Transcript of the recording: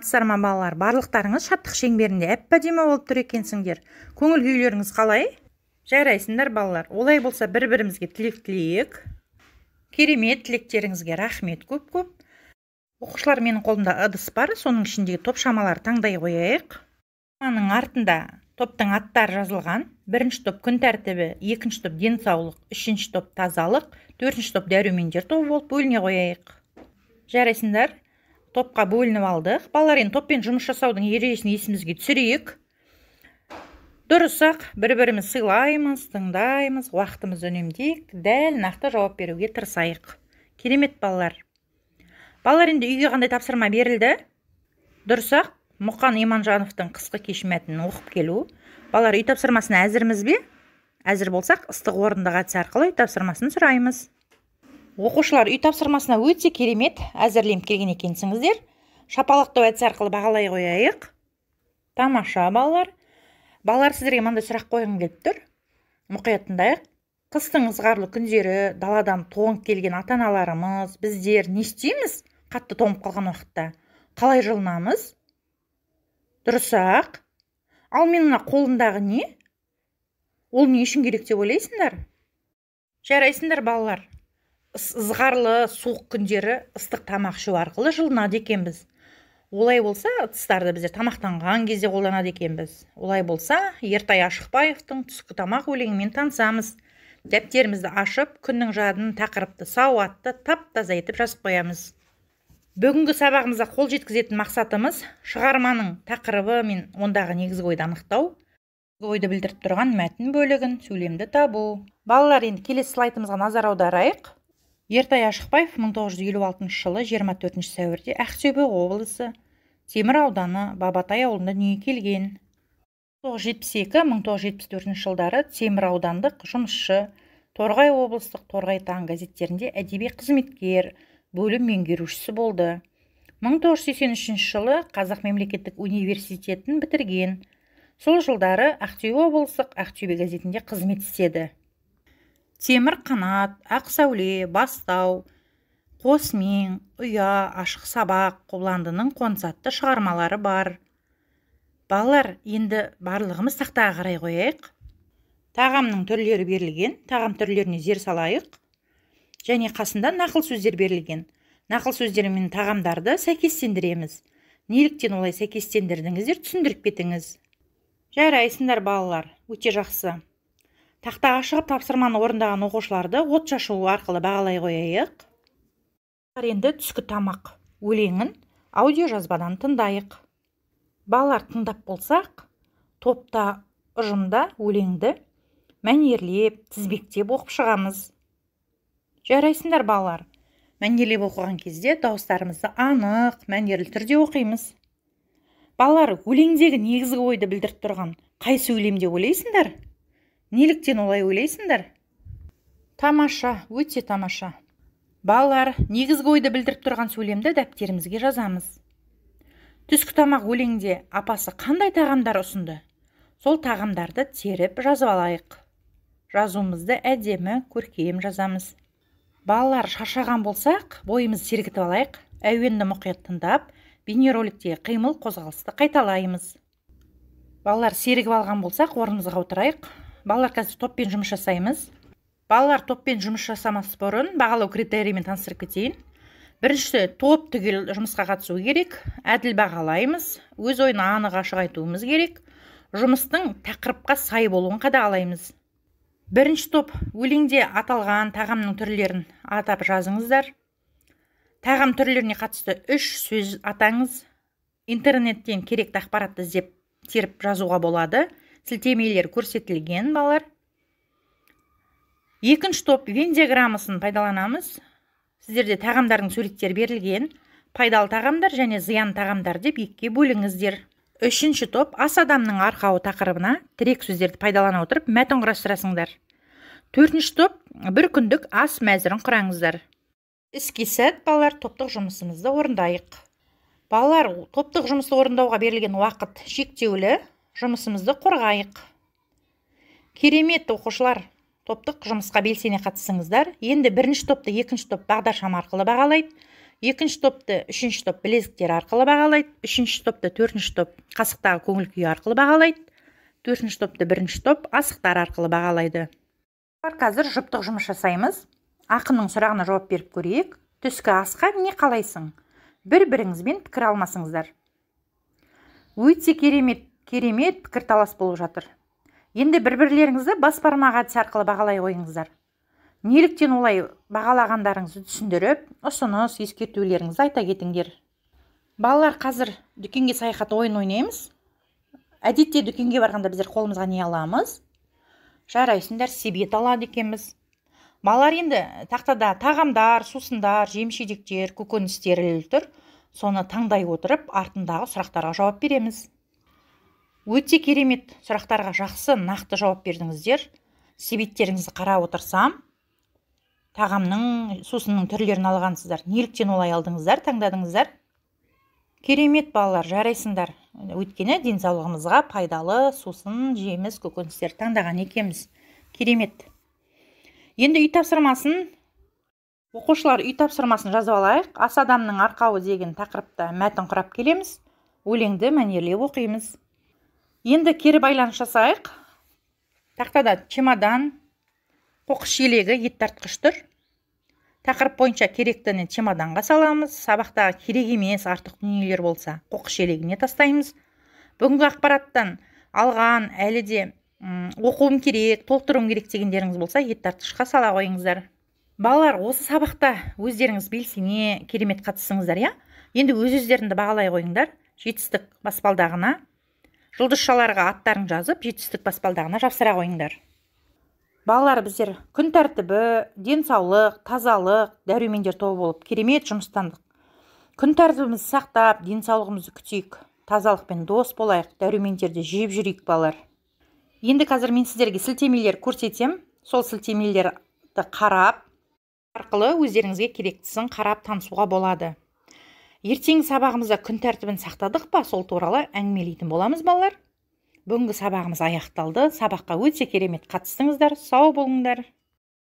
амансыздарман балалар барлықтарыңыз шаттық шеңберінде әппәдемі болып тұр екенсіңдер көңіл күйлеріңіз қалай жарайсыңдар балалар олай болса бір бірімізге тілек тілейік керемет тілектеріңізге рахмет көп көп оқушылар менің қолымда ыдыс бар соның ішіндегі топшамаларды таңдай қояйық Маның артында топтың аттары жазылған бірінші топ күн тәртібі екінші топ денсаулық үшінші топ тазалық төртінші топ дәрумендер тобы болып бөліне қояйық жарайсыңдар топқа бөлініп алдық Балар енді топпен жұмыс жасаудың ережесін есімізге түсірейік дұрыс бір біріміз сыйлаймыз тыңдаймыз уақытымыз үнемдейік дәл нақты жауап беруге тырысайық керемет балалар Балар енді үйге қандай тапсырма берілді Дұрысақ, мұқан иманжановтың қысқы кеш оқып келу Балар үй тапсырмасына әзірміз бе әзір болсақ ыстық орындық әдісі үй тапсырмасын сұраймыз оқушылар үй тапсырмасына өте керемет әзірлеп келген екенсіңіздер шапалақтау әдісі арқылы бағалай қояйық тамаша балалар балалар сіздерге мынандай сұрақ қойғым келіп тұр мұқият тыңдайық қыстың ызғарлы күндері даладан тоңып келген ата аналарымыз біздер не істейміз қатты тоңып қалған уақытта қалай жылынамыз дұрыс ал мен мына қолымдағы не ол не үшін керек деп ойлайсыңдар жарайсыңдар балалар ызғарлы суық күндері ыстық тамақ ішу арқылы жылынады екенбіз олай болса ыдыстарды біздер тамақтанған кезде қолданады екенбіз олай болса ертай ашықбаевтың түскі тамақ өлеңімен танысамыз дәптерімізді ашып күннің жадын тақырыпты сауатты тап таза етіп жазып қоямыз бүгінгі сабағымызда қол жеткізетін мақсатымыз шығарманың тақырыбы мен ондағы негізгі ойды анықтау ойды білдіріп тұрған мәтін бөлігін сөйлемді табу балалар енді келесі слайдымызға назар аударайық ертай ашықбаев 1956 жылы 24 сәуірде ақтөбе облысы темір ауданы бабатай ауылында дүниеге келген 1972-1974 жылдары темір аудандық жұмысшы торғай облыстық торғай таң газеттерінде әдеби қызметкер бөлім меңгерушісі болды 1983 жылы қазақ мемлекеттік университетін бітірген сол жылдары ақтөбе облыстық ақтөбе газетінде қызмет істеді темір қанат ақ сәуле бастау қос ұя ашық сабақ қобыландының қонсатты шығармалары бар балалар енді барлығымыз тақтаға қарай қояйық тағамның түрлері берілген тағам түрлеріне зер салайық және қасында нақыл сөздер берілген нақыл сөздерімен тағамдарды сәйкестендіреміз неліктен олай сәйкестендірдіңіздер түсіндіріп кетіңіз жарайсыңдар балалар өте жақсы тақтаға шығып тапсырманы орындаған оқушыларды от отшашу арқылы бағалай қояйық енді түскі тамақ өлеңін аудиожазбадан тыңдайық балалар тыңдап болсақ топта ұжымда өлеңді мәнерлеп тізбектеп оқып шығамыз жарайсыңдар балалар мәнерлеп оқыған кезде дауыстарымызды анық мәнерлі түрде оқимыз балалар өлеңдегі негізгі ойды білдіріп тұрған қай сөйлем деп неліктен олай ойлайсыңдар тамаша өте тамаша балалар негізгі ойды білдіріп тұрған сөйлемді дәптерімізге жазамыз түскі тамақ өлеңде апасы қандай тағамдар ұсынды сол тағамдарды теріп жазып алайық жазуымызды әдемі көркем жазамыз балалар шаршаған болсақ бойымыз сергітіп алайық әуенді мұқият тыңдап бейнероликтегі қимыл қозғалысты қайталаймыз балалар серігіп алған болсақ орнымызға отырайық балалар қазір топпен жұмыс жасаймыз балалар топпен жұмыс жасамас бұрын бағалау критерийімен таныстырып кетейін бірінші топ түгел жұмысқа қатысуы керек әділ бағалаймыз өз ойын анық ашық айтуымыз керек жұмыстың тақырыпқа сай болуын қадағалаймыз бірінші топ өлеңде аталған тағамның түрлерін атап жазыңыздар тағам түрлеріне қатысты үш сөз атаңыз интернеттен керекті ақпаратты іздеп теріп жазуға болады сілтемелер көрсетілген балар екінші топ вен диаграммасын пайдаланамыз сіздерде тағамдардың суреттері берілген пайдалы тағамдар және зиян тағамдар деп екке бөліңіздер үшінші топ ас адамның арқауы тақырыбына тірек сөздерді пайдалана отырып мәтін құрастырасыңдар төртінші топ бір күндік ас мәзірін құраңыздар іске сәт балар топтық жұмысымызды орындайық Балар топтық жұмысты орындауға берілген уақыт шектеулі жұмысымызды қорғайық керемет оқушылар топтық жұмысқа белсене қатысыңыздар, енді бірінші топты екінші топ бағдаршам арқылы бағалайды екінші топты үшінші топ білезіктер арқылы бағалайды үшінші топты төртінші топ қасықтағы көңіл күй арқылы бағалайды төртінші топты бірінші топ асықтар арқылы бағалайды қазір жұптық жұмыс жасаймыз ақынның сұрағына жауап беріп көрейік түскі асқа не қалайсың бір біріңізбен пікір алмасыңыздар өте керемет керемет пікірталас болып жатыр енді бір бірлеріңізді бас бармақ әдісі арқылы бағалай қойыңыздар неліктен олай бағалағандарыңызды түсіндіріп ұсыныс ескертулеріңізді айта кетіңдер балалар қазір дүкенге саяхат ойын ойнаймыз әдетте дүкенге барғанда біздер қолымызға не аламыз жарайсыңдар себет алады екенбіз балалар енді тақтада тағамдар сусындар жеміс жидектер көкөністер тұр соны таңдай отырып артындағы сұрақтарға жауап береміз өте керемет сұрақтарға жақсы нақты жауап бердіңіздер себеттеріңізді қарап отырсам тағамның сусынның түрлерін алғансыздар неліктен олай алдыңыздар таңдадыңыздар керемет балалар жарайсыңдар өйткені денсаулығымызға пайдалы сусын жеміс көкөністер таңдаған екенбіз керемет енді үй тапсырмасын оқушылар үй тапсырмасын жазып алайық ас адамның арқауы деген тақырыпта мәтін құрап келеміз өлеңді мәнерлеп оқимыз енді кері байланыс жасайық тақтада чемодан қоқыс желегі ет тартқыш тұр тақырып бойынша керектіні чемоданға саламыз сабақтағы керек емес артық дүниелер болса қоқыс желегіне тастаймыз бүгінгі ақпараттан алған әлі де оқуым керек толтыруым керек дегендеріңіз болса ет тартқышқа сала қойыңыздар балалар осы сабақта өздеріңіз белсене керемет қатысыңыздар иә енді өз өздеріңді бағалай қойыңдар жетістік баспалдағына жұлдызшаларға аттарын жазып жетістік баспалдағына жапсыра қойыңдар балалар біздер күн тәртібі денсаулық тазалық дәрумендер тобы болып керемет жұмыстандық күн тәртібімізді сақтап денсаулығымызды күтейік тазалықпен дос болайық дәрумендерді жеп жүрейік балалар енді қазір мен сіздерге сілтемелер көрсетем сол сілтемелерді қарап арқылы өздеріңізге керектісін қарап танысуға болады ертеңгі сабағымызда күн тәртібін сақтадық па сол туралы әңгімелейтін боламыз балалар бүгінгі сабағымыз аяқталды сабаққа өте керемет қатыстыңыздар сау болыңдар